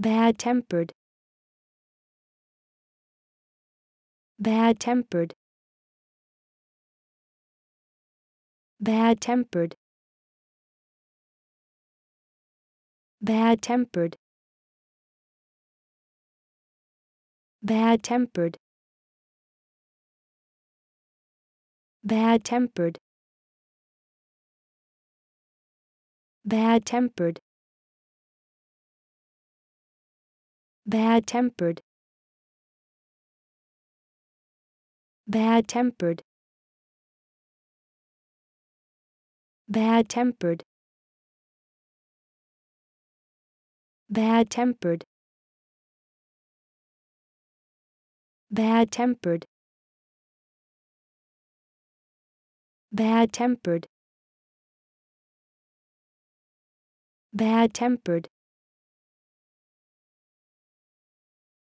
Bad-tempered. Bad-tempered. Bad-tempered. Bad-tempered. Bad-tempered. Bad-tempered. Bad-tempered. Bad-tempered. Bad-tempered. Bad-tempered. Bad-tempered. Bad-tempered. Bad-tempered. Bad-tempered.